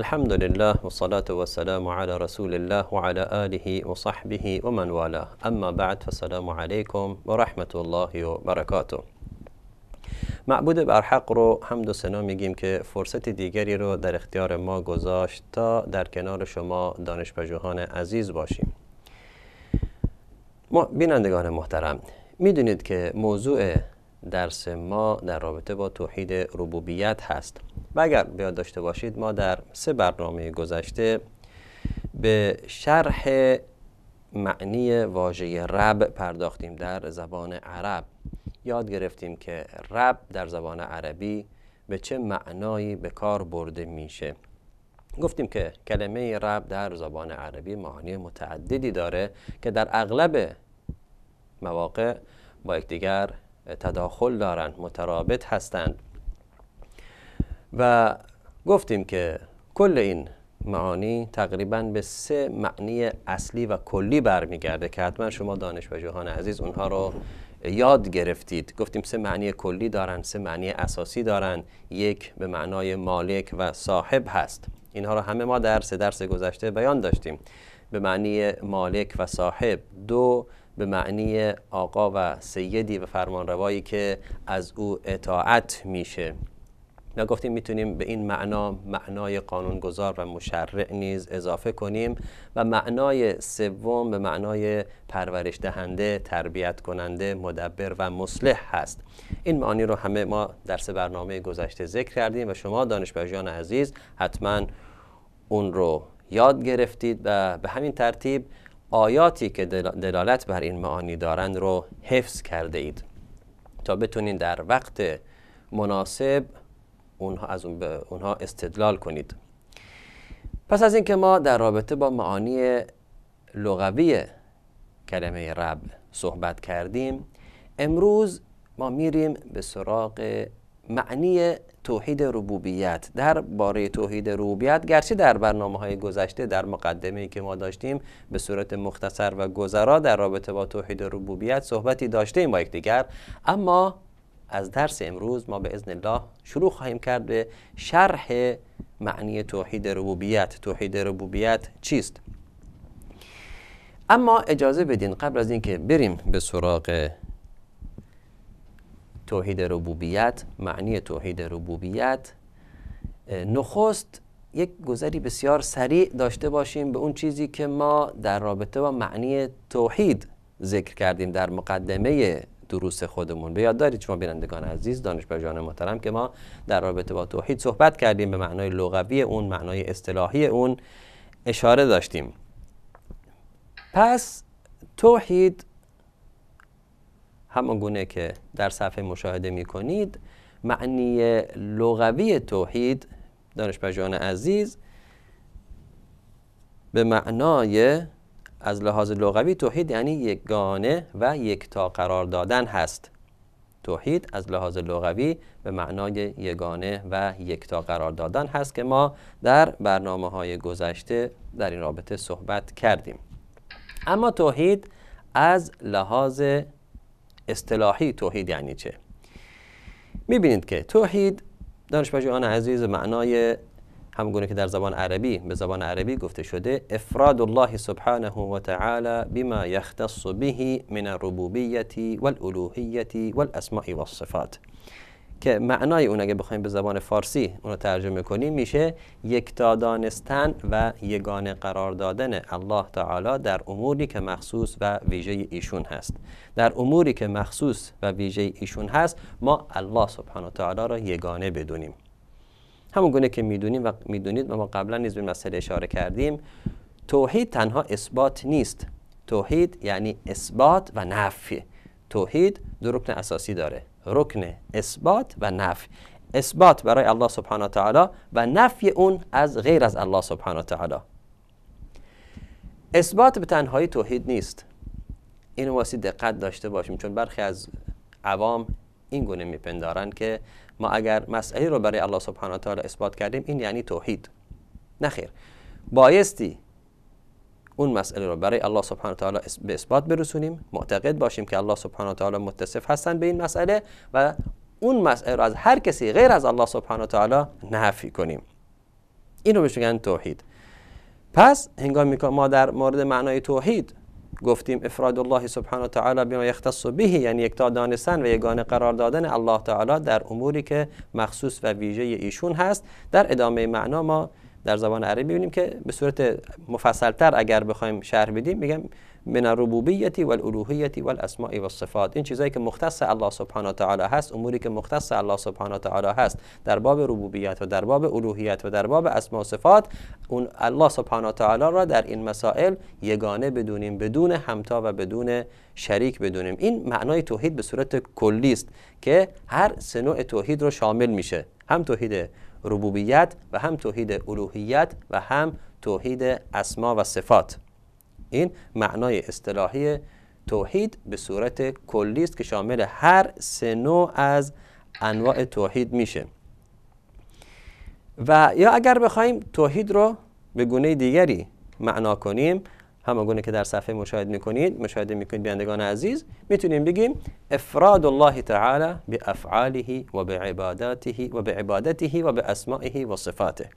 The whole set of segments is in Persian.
الحمد لله والصلاة والسلام على رسول الله وعلى آله وصحبه ومن والاه أما بعد فالسلام عليكم ورحمة الله وبركاته معبود برحق رو هم و سنا میگیم که فرصت دیگری رو در اختیار ما گذاشت تا در کنار شما دانش دانشپژوهان عزیز باشیم ما بینندگان محترم میدونید که موضوع درس ما در رابطه با توحید ربوبیت هست و اگر بیاد داشته باشید ما در سه برنامه گذشته به شرح معنی واژه رب پرداختیم در زبان عرب یاد گرفتیم که رب در زبان عربی به چه معنایی به کار برده میشه گفتیم که کلمه رب در زبان عربی معانی متعددی داره که در اغلب مواقع با یکدیگر تداخل دارند مترابط هستند و گفتیم که کل این معانی تقریبا به سه معنی اصلی و کلی برمیگرده که حتما شما دانش و جهان عزیز اونها رو یاد گرفتید گفتیم سه معنی کلی دارن سه معنی اساسی دارن یک به معنای مالک و صاحب هست اینها رو همه ما در سه درس گذشته بیان داشتیم به معنی مالک و صاحب دو به معنی آقا و سیدی و فرمانروایی که از او اطاعت میشه و گفتیم میتونیم به این معنا معنای قانونگذار و مشرع نیز اضافه کنیم و معنای سوم به معنای پرورش دهنده تربیت کننده مدبر و مصلح هست این معانی رو همه ما در سه برنامه گذشته ذکر کردیم و شما دانشپژوهان عزیز حتما اون رو یاد گرفتید و به همین ترتیب آیاتی که دلالت بر این معانی دارند رو حفظ کرده اید تا بتونید در وقت مناسب اونها از اون به اونها استدلال کنید پس از اینکه ما در رابطه با معانی لغوی کلمه رب صحبت کردیم امروز ما میریم به سراغ معنی توحید ربوبیت در باره توحید ربوبیت گرچه در برنامه های گذشته در مقدمه که ما داشتیم به صورت مختصر و گذرا در رابطه با توحید ربوبیت صحبتی ایم با یکدیگر اما از درس امروز ما به اذن الله شروع خواهیم کرد به شرح معنی توحید ربوبیت توحید ربوبیت چیست اما اجازه بدین قبل از اینکه بریم به سراغ توحید ربوبیت معنی توحید ربوبیت نخست یک گذری بسیار سریع داشته باشیم به اون چیزی که ما در رابطه با معنی توحید ذکر کردیم در مقدمه دروس خودمون به یاد دارید شما بینندگان عزیز دانشمندان محترم که ما در رابطه با توحید صحبت کردیم به معنای لغوی اون معنای اصطلاحی اون اشاره داشتیم پس توحید همان گونه که در صفحه مشاهده می کنید معنی لغوی توحید دانشمندان عزیز به معنای از لحاظ لغوی توحید یعنی یگانه و یکتا قرار دادن هست توحید از لحاظ لغوی به معنای یگانه و یکتا قرار دادن هست که ما در برنامه های گذشته در این رابطه صحبت کردیم اما توحید از لحاظ اصطلاحی توحید یعنی چه میبینید که توحید دانش عزیز معنای همگونه که در زبان عربی به زبان عربی گفته شده افراد الله سبحانه و تعالی بما یختص به من الربوبیت والالوهیت والاسماء والصفات که معنای اون اگه بخوایم به زبان فارسی اون رو ترجمه کنیم میشه یکتا دانستن و یگانه قرار دادن الله تعالی در اموری که مخصوص و ویژه ایشون هست در اموری که مخصوص و ویژه ایشون هست ما الله سبحانه و تعالی را یگانه بدونیم همون گونه که میدونیم و میدونید و ما قبلا نیز به مسئله اشاره کردیم توحید تنها اثبات نیست توحید یعنی اثبات و نفی توحید دو رکن اساسی داره رکن اثبات و نفی اثبات برای الله سبحانه و تعالی و نفی اون از غیر از الله سبحانه و تعالی اثبات به تنهایی توحید نیست این واسی دقت داشته باشیم چون برخی از عوام این گونه میپندارن که ما اگر مسئله رو برای الله سبحانه و تعالی اثبات کردیم این یعنی توحید نخیر بایستی اون مسئله رو برای الله سبحانه و تعالی به اثبات برسونیم معتقد باشیم که الله سبحانه و تعالی متصف هستن به این مسئله و اون مسئله رو از هر کسی غیر از الله سبحانه و تعالی نفی کنیم این رو بهش میگن توحید پس هنگامی که ما در مورد معنای توحید گفتیم افراد الله سبحانه و تعالی بما یختص به یعنی یکتا دانستن و یگانه قرار دادن الله تعالی در اموری که مخصوص و ویژه ایشون هست در ادامه معنا ما در زبان عربی ببینیم که به صورت مفصلتر اگر بخوایم شرح بدیم میگم من الربوبیت و الالوهیت و الاسماء و این چیزایی که مختص الله سبحانه تعالی هست اموری که مختص الله سبحانه و تعالی هست در باب ربوبیت و در باب الوهیت و در باب اسماء و صفات اون الله سبحانه و تعالی را در این مسائل یگانه بدونیم بدون همتا و بدون شریک بدونیم این معنای توحید به صورت کلی است که هر سنوع نوع توحید رو شامل میشه هم توحید ربوبیت و هم توحید الوهیت و هم توحید اسما و صفات این معنای اصطلاحی توحید به صورت کلی است که شامل هر سه نوع از انواع توحید میشه و یا اگر بخوایم توحید رو به گونه دیگری معنا کنیم همه گونه که در صفحه مشاهده میکنید مشاهده میکنید بیندگان عزیز میتونیم بگیم افراد الله تعالی به افعاله و به عباداته و به عبادته و به اسمائه و صفاته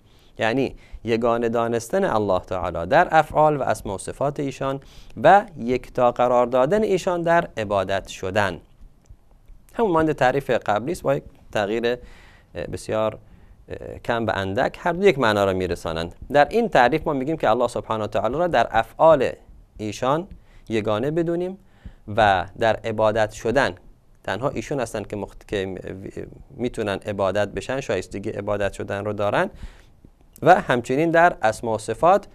یعنی یگانه دانستن الله تعالی در افعال و اسم و صفات ایشان و یکتا قرار دادن ایشان در عبادت شدن همون مانده تعریف قبلی است با یک تغییر بسیار کم به اندک هر دو یک معنا را میرسانند در این تعریف ما میگیم که الله سبحانه تعالی را در افعال ایشان یگانه بدونیم و در عبادت شدن تنها ایشون هستند که, مخت... که میتونن عبادت بشن شایستگی عبادت شدن رو دارن و همچنین در اسما و صفات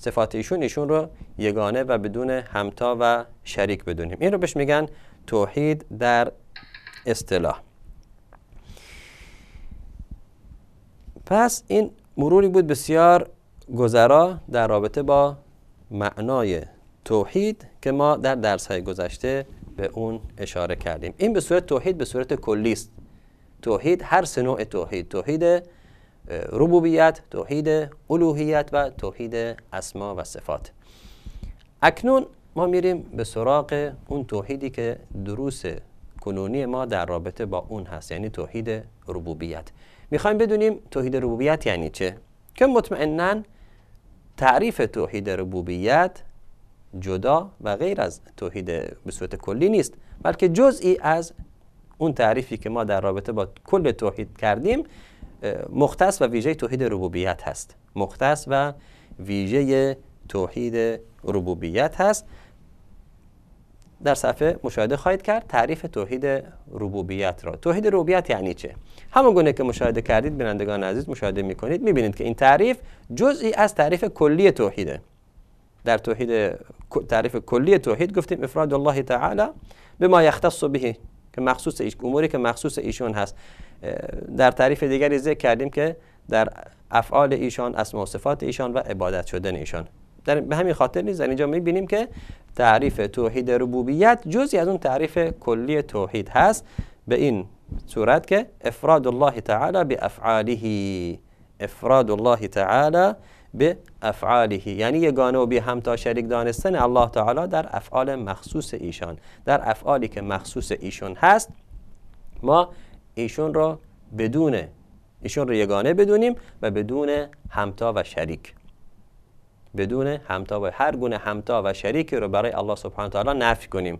صفات ایشون ایشون رو یگانه و بدون همتا و شریک بدونیم این رو بهش میگن توحید در اصطلاح پس این مروری بود بسیار گذرا در رابطه با معنای توحید که ما در درس های گذشته به اون اشاره کردیم این به صورت توحید به صورت کلی است توحید هر سه نوع توحید توحید ربوبیت توحید الوهیت و توحید اسما و صفات اکنون ما میریم به سراغ اون توحیدی که دروس کنونی ما در رابطه با اون هست یعنی توحید ربوبیت میخوایم بدونیم توحید ربوبیت یعنی چه که مطمئنا تعریف توحید ربوبیت جدا و غیر از توحید به صورت کلی نیست بلکه جزئی از اون تعریفی که ما در رابطه با کل توحید کردیم مختص و ویژه توحید ربوبیت هست مختص و ویژه توحید ربوبیت هست در صفحه مشاهده خواهید کرد تعریف توحید ربوبیت را توحید ربوبیت یعنی چه همون گونه که مشاهده کردید بینندگان عزیز مشاهده میکنید میبینید که این تعریف جزئی از تعریف کلی توحیده در توحید تعریف کلی توحید گفتیم افراد الله تعالی به ما یختص به که مخصوص ایش اموری که مخصوص ایشون هست در تعریف دیگری ذکر کردیم که در افعال ایشان اسم و صفات ایشان و عبادت شدن ایشان در به همین خاطر نیز در اینجا میبینیم که تعریف توحید ربوبیت جزی از اون تعریف کلی توحید هست به این صورت که افراد الله تعالی به افعاله افراد الله تعالی به افعاله یعنی یگانه و بی همتا شریک دانستن الله تعالی در افعال مخصوص ایشان در افعالی که مخصوص ایشان هست ما ایشون را بدون ایشون رو یگانه بدونیم و بدون همتا و شریک بدون همتا و هر گونه همتا و شریکی رو برای الله سبحانه تعالی نفی کنیم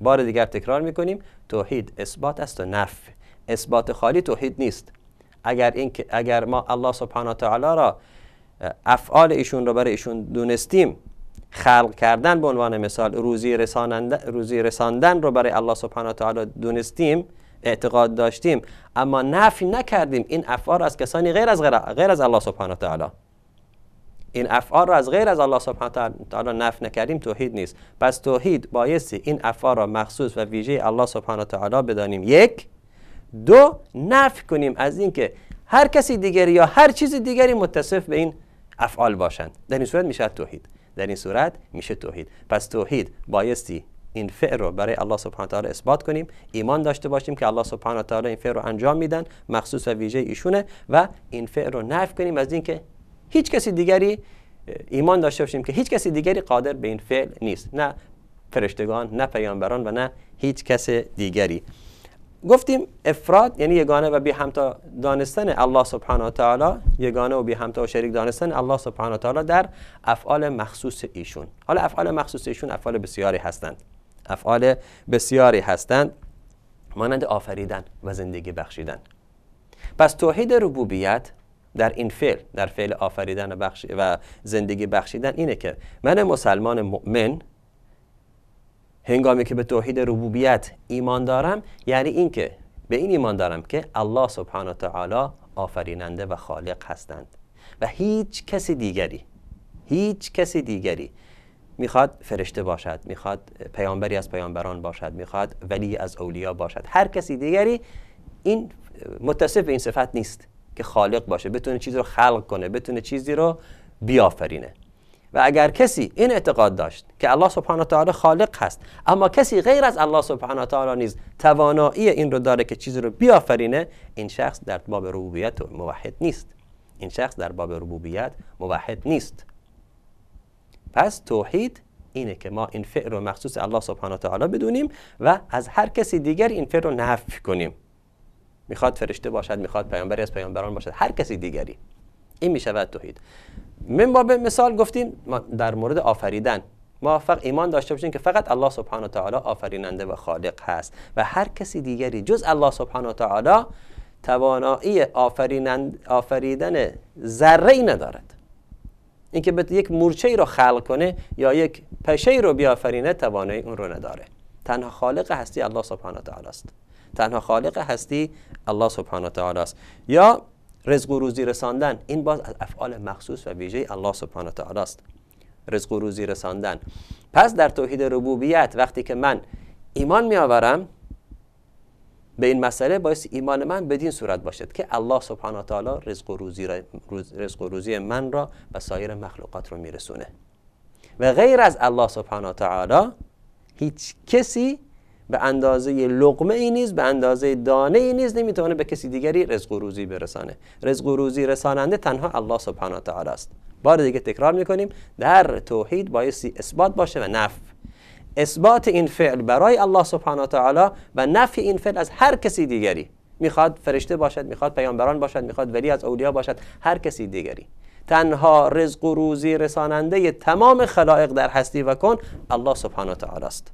بار دیگر تکرار میکنیم توحید اثبات است و نفی اثبات خالی توحید نیست اگر این اگر ما الله سبحانه تعالی را افعال ایشون رو برای ایشون دونستیم خلق کردن به عنوان مثال روزی رساندن روزی رساندن رو برای الله سبحانه تعالی دونستیم اعتقاد داشتیم اما نفی نکردیم این افعال از کسانی غیر از غیر, از الله سبحانه تعالی این افعال را از غیر از الله سبحانه تعالی نفی نکردیم توحید نیست پس توحید بایستی این افعال را مخصوص و ویژه الله سبحانه تعالی بدانیم یک دو نفی کنیم از اینکه هر کسی دیگری یا هر چیز دیگری متصف به این افعال باشند در این صورت میشه توحید در این صورت میشه توحید پس توحید بایستی این فعل رو برای الله سبحانه تعالی اثبات کنیم ایمان داشته باشیم که الله سبحانه تعالی این فعل رو انجام میدن مخصوص و ویژه ایشونه و این فعل رو نفی کنیم از اینکه هیچ کسی دیگری ایمان داشته باشیم که هیچ کسی دیگری قادر به این فعل نیست نه فرشتگان نه پیامبران و نه هیچ کس دیگری گفتیم افراد یعنی یگانه و بی همتا دانستن الله سبحانه و تعالی یگانه و بی همتا و شریک دانستن الله سبحانه و تعالی در افعال مخصوص ایشون حالا افعال مخصوص ایشون افعال بسیاری هستند افعال بسیاری هستند مانند آفریدن و زندگی بخشیدن پس توحید ربوبیت در این فعل در فعل آفریدن و, بخش و زندگی بخشیدن اینه که من مسلمان مؤمن هنگامی که به توحید ربوبیت ایمان دارم یعنی اینکه به این ایمان دارم که الله سبحانه و تعالی آفریننده و خالق هستند و هیچ کسی دیگری هیچ کسی دیگری میخواد فرشته باشد میخواد پیامبری از پیامبران باشد میخواد ولی از اولیا باشد هر کسی دیگری این متصف این صفت نیست که خالق باشه بتونه چیزی رو خلق کنه بتونه چیزی رو بیافرینه و اگر کسی این اعتقاد داشت که الله سبحانه و تعالی خالق هست اما کسی غیر از الله سبحانه و تعالی نیز توانایی این رو داره که چیزی رو بیافرینه این شخص در باب ربوبیت موحد نیست این شخص در باب ربوبیت موحد نیست پس توحید اینه که ما این فعل رو مخصوص الله سبحانه و تعالی بدونیم و از هر کسی دیگر این فعل رو نفی کنیم میخواد فرشته باشد میخواد پیامبری از پیامبران باشد هر کسی دیگری این میشود توحید من به مثال گفتیم ما در مورد آفریدن ما فقط ایمان داشته باشیم که فقط الله سبحانه و تعالی آفریننده و خالق هست و هر کسی دیگری جز الله سبحانه و تعالی توانایی آفریدن ذره ای ندارد اینکه بت یک مورچه ای رو خلق کنه یا یک پشه ای رو بیافرینه توانایی اون رو نداره تنها خالق هستی الله سبحانه و تعالی است تنها خالق هستی الله سبحانه تعالی است یا رزق و روزی رساندن این باز از افعال مخصوص و ویژه الله سبحانه و تعالی است رزق و روزی رساندن پس در توحید ربوبیت وقتی که من ایمان می آورم به این مسئله باعث ایمان من بدین صورت باشد که الله سبحانه و تعالی رزق و روزی, را رزق روزی من را و سایر مخلوقات را میرسونه و غیر از الله سبحانه و تعالی هیچ کسی به اندازه لقمه ای نیست به اندازه دانه ای نیز نمیتونه به کسی دیگری رزق و روزی برسانه رزق و روزی رساننده تنها الله سبحانه و تعالی است بار دیگه تکرار میکنیم در توحید بایستی اثبات باشه و نفع. اثبات این فعل برای الله سبحانه و تعالی و نفی این فعل از هر کسی دیگری میخواد فرشته باشد میخواد پیامبران باشد میخواد ولی از اولیا باشد هر کسی دیگری تنها رزق و روزی رساننده تمام خلائق در هستی و کن الله سبحانه و تعالی است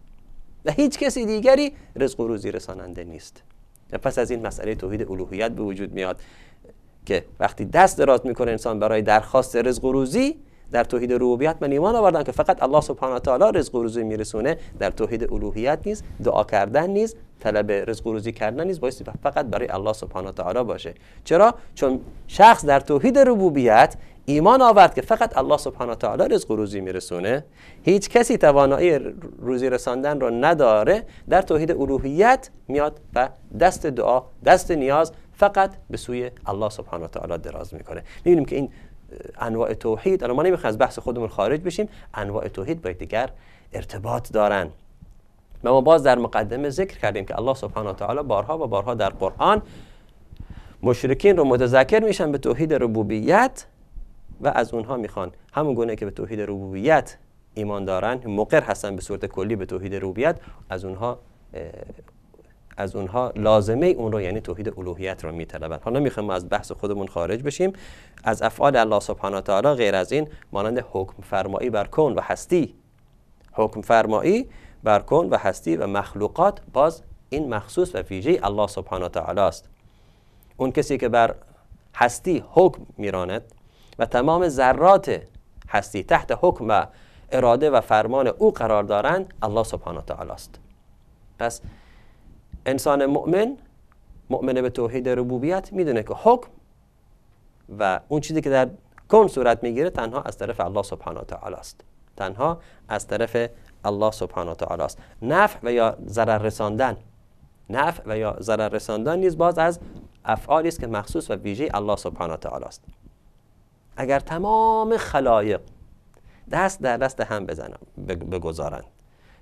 و هیچ کسی دیگری رزق و روزی رساننده نیست و پس از این مسئله توحید الوهیت به وجود میاد که وقتی دست دراز میکنه انسان برای درخواست رزق و روزی در توحید ربوبیت من ایمان آوردم که فقط الله سبحانه و تعالی رزق و روزی میرسونه در توحید الوهیت نیست دعا کردن نیست طلب رزق و روزی کردن نیست بایستی فقط برای الله سبحانه و تعالی باشه چرا چون شخص در توحید ربوبیت ایمان آورد که فقط الله سبحانه و تعالی رزق و روزی میرسونه هیچ کسی توانایی روزی رساندن را نداره در توحید الوهیت میاد و دست دعا دست نیاز فقط به سوی الله سبحانه و تعالی دراز میکنه که این انواع توحید الان ما نمیخوایم از بحث خودمون خارج بشیم انواع توحید با دیگر ارتباط دارن و ما باز در مقدمه ذکر کردیم که الله سبحانه و تعالی بارها و بارها در قرآن مشرکین رو متذکر میشن به توحید ربوبیت و از اونها میخوان همون گونه که به توحید ربوبیت ایمان دارن مقر هستن به صورت کلی به توحید ربوبیت از اونها از اونها لازمه اون رو یعنی توحید الوهیت رو میطلبند حالا میخوایم از بحث خودمون خارج بشیم از افعال الله سبحانه تعالی غیر از این مانند حکم فرمایی بر کن و هستی حکم فرمایی بر کن و هستی و مخلوقات باز این مخصوص و ویژه الله سبحانه تعالی است اون کسی که بر هستی حکم میراند و تمام ذرات هستی تحت حکم و اراده و فرمان او قرار دارند الله سبحانه تعالی است پس انسان مؤمن مؤمن به توحید ربوبیت میدونه که حکم و اون چیزی که در کن صورت میگیره تنها از طرف الله سبحانه و تعالی است تنها از طرف الله سبحانه و تعالی است نفع و یا ضرر رساندن نفع و یا ضرر رساندن نیز باز از افعالی است که مخصوص و ویژه الله سبحانه و تعالی است اگر تمام خلایق دست در دست هم بزنم بگذارند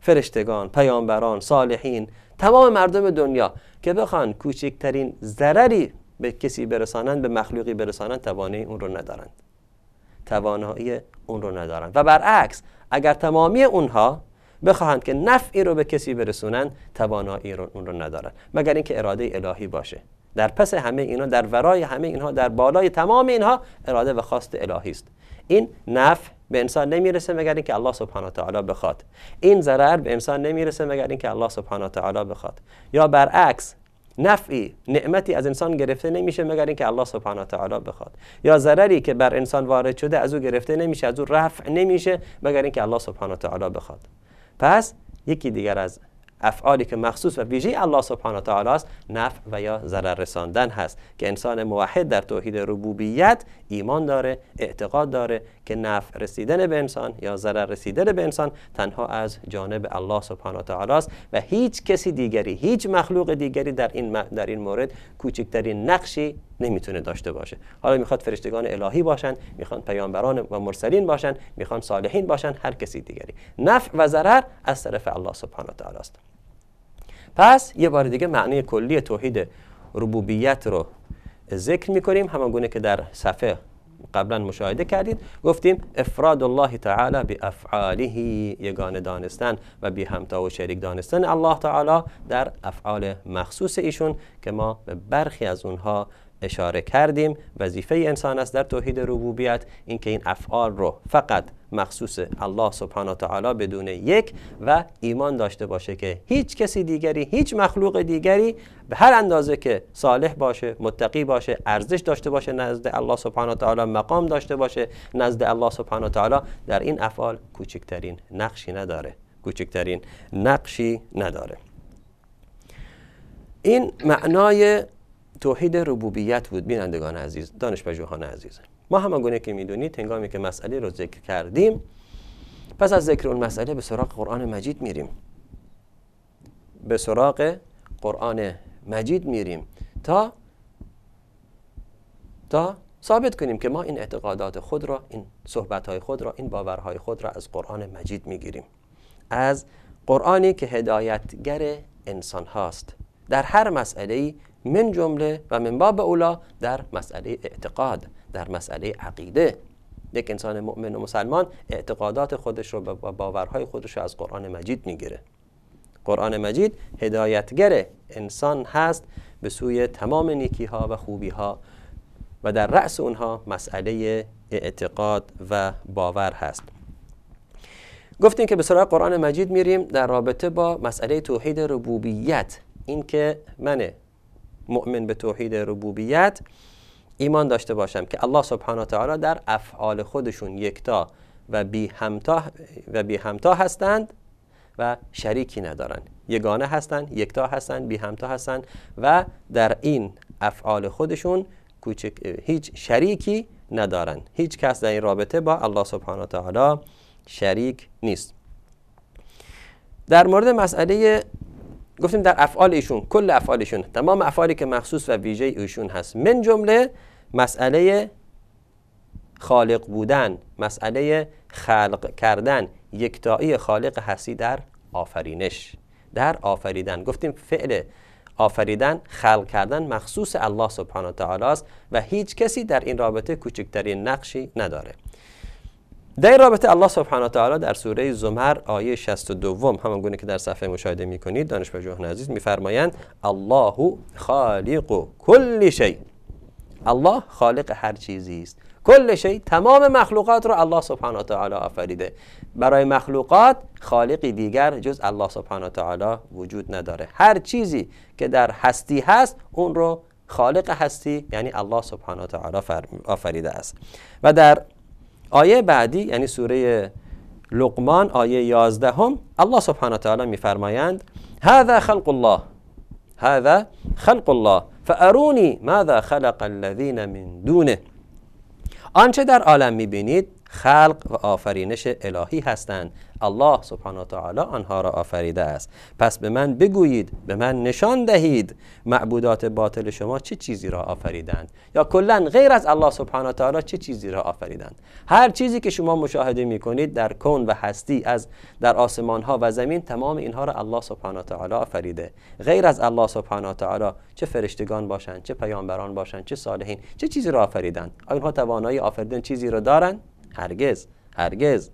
فرشتگان پیامبران صالحین تمام مردم دنیا که بخوان کوچکترین ضرری به کسی برسانند به مخلوقی برسانند توانایی اون رو ندارند توانایی اون رو ندارند و برعکس اگر تمامی اونها بخواهند که نفعی رو به کسی برسونند توانایی اون رو ندارند مگر اینکه اراده الهی باشه در پس همه اینا در ورای همه اینها در بالای تمام اینها اراده و خواست الهی است این نفع به انسان نمیرسه مگر اینکه الله سبحانه تعالی بخواد این ضرر به انسان نمیرسه مگر اینکه الله سبحانه تعالی بخواد یا برعکس نفعی نعمتی از انسان گرفته نمیشه مگر اینکه الله سبحانه تعالی بخواد یا ضرری که بر انسان وارد شده از او گرفته نمیشه از او رفع نمیشه مگر اینکه الله سبحانه تعالی بخواد پس یکی دیگر از افعالی که مخصوص و ویژه الله سبحانه و تعالی است نفع و یا ضرر رساندن هست که انسان موحد در توحید ربوبیت ایمان داره اعتقاد داره که نفع رسیدن به انسان یا ضرر رسیدن به انسان تنها از جانب الله سبحانه و تعالی است و هیچ کسی دیگری هیچ مخلوق دیگری در این در این مورد کوچکترین نقشی نمیتونه داشته باشه حالا میخواد فرشتگان الهی باشن میخوان پیامبران و مرسلین باشن میخوان صالحین باشن هر کسی دیگری نفع و ضرر از طرف الله سبحانه و تعالی است پس یه بار دیگه معنی کلی توحید ربوبیت رو ذکر میکنیم همان گونه که در صفحه قبلا مشاهده کردید گفتیم افراد الله تعالی به افعاله یگانه دانستن و بی همتا و شریک دانستن الله تعالی در افعال مخصوص ایشون که ما به برخی از اونها اشاره کردیم وظیفه انسان است در توحید ربوبیت اینکه این افعال رو فقط مخصوص الله سبحانه و تعالی بدون یک و ایمان داشته باشه که هیچ کسی دیگری هیچ مخلوق دیگری به هر اندازه که صالح باشه متقی باشه ارزش داشته باشه نزد الله سبحانه و تعالی مقام داشته باشه نزد الله سبحانه و تعالی در این افعال کوچکترین نقشی نداره کوچکترین نقشی نداره این معنای توحید ربوبیت بود بینندگان عزیز دانشپژوهان عزیز ما گونه که میدونید هنگامی که مسئله رو ذکر کردیم پس از ذکر اون مسئله به سراغ قرآن مجید میریم به سراغ قرآن مجید میریم تا تا ثابت کنیم که ما این اعتقادات خود را این های خود را این باورهای خود را از قرآن مجید میگیریم از قرآنی که هدایتگر انسان هاست در هر مسئله من جمله و من باب اولا در مسئله اعتقاد در مسئله عقیده یک انسان مؤمن و مسلمان اعتقادات خودش رو و باورهای خودش رو از قرآن مجید میگیره قرآن مجید هدایتگر انسان هست به سوی تمام نیکی ها و خوبی ها و در رأس اونها مسئله اعتقاد و باور هست گفتیم که به سراغ قرآن مجید میریم در رابطه با مسئله توحید ربوبیت اینکه من مؤمن به توحید ربوبیت ایمان داشته باشم که الله سبحانه و تعالی در افعال خودشون یکتا و بی همتا و بی همتا هستند و شریکی ندارند یگانه هستند یکتا هستند بی همتا هستند و در این افعال خودشون هیچ شریکی ندارند هیچ کس در این رابطه با الله سبحانه و تعالی شریک نیست در مورد مسئله گفتیم در افعال ایشون کل افعالشون، تمام افعالی که مخصوص و ویژه ایشون هست من جمله مسئله خالق بودن مسئله خلق کردن یکتایی خالق هستی در آفرینش در آفریدن گفتیم فعل آفریدن خلق کردن مخصوص الله سبحانه و تعالی است و هیچ کسی در این رابطه کوچکترین نقشی نداره در این رابطه الله سبحانه و تعالی در سوره زمر آیه 62 همان گونه که در صفحه مشاهده می کنید پژوهان عزیز میفرمایند الله خالق کل شیء الله خالق هر چیزی است کل شی تمام مخلوقات رو الله سبحانه و تعالی آفریده برای مخلوقات خالقی دیگر جز الله سبحانه و تعالی وجود نداره هر چیزی که در هستی هست اون رو خالق هستی یعنی الله سبحانه و تعالی آفریده است و در آیه بعدی یعنی سوره لقمان آیه 11 هم الله سبحانه و تعالی میفرمایند هذا خلق الله هذا خلق الله فاروني ماذا خلق الذين من دونه آنچه در عالم میبینید خلق و آفرینش الهی هستند الله سبحانه و تعالی آنها را آفریده است پس به من بگویید به من نشان دهید معبودات باطل شما چه چیزی را آفریدند یا کلا غیر از الله سبحانه و تعالی چه چیزی را آفریدند هر چیزی که شما مشاهده می کنید در کون و هستی از در آسمان ها و زمین تمام اینها را الله سبحانه و تعالی آفریده غیر از الله سبحانه و تعالی چه فرشتگان باشند چه پیامبران باشند چه صالحین چه چیزی را آفریدند آیا توانایی آفریدن چیزی را دارند هرگز هرگز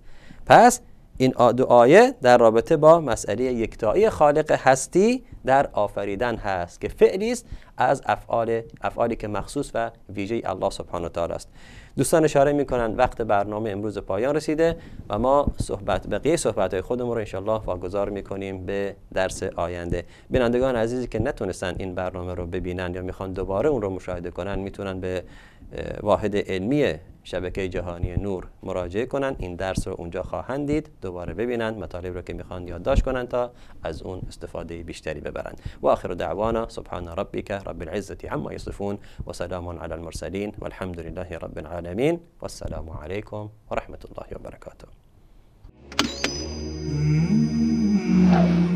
پس این دعایه در رابطه با مسئله یکتایی خالق هستی در آفریدن هست که فعلی است از افعال افعالی که مخصوص و ویژه الله سبحانه و تعالی است دوستان اشاره کنند وقت برنامه امروز پایان رسیده و ما صحبت بقیه صحبت های خودمون رو انشالله واگذار میکنیم به درس آینده بینندگان عزیزی که نتونستن این برنامه رو ببینن یا میخوان دوباره اون رو مشاهده کنن میتونن به واحد علمی شبکه جهانی نور مراجعه کنند این درس رو اونجا خواهند دید دوباره ببینند مطالب رو که میخوان یادداشت کنند تا از اون استفاده بیشتری ببرند و آخر دعوانا سبحان ربک رب العزه عما یصفون و سلام علی المرسلین والحمد لله رب العالمین والسلام علیکم و رحمت الله و برکاته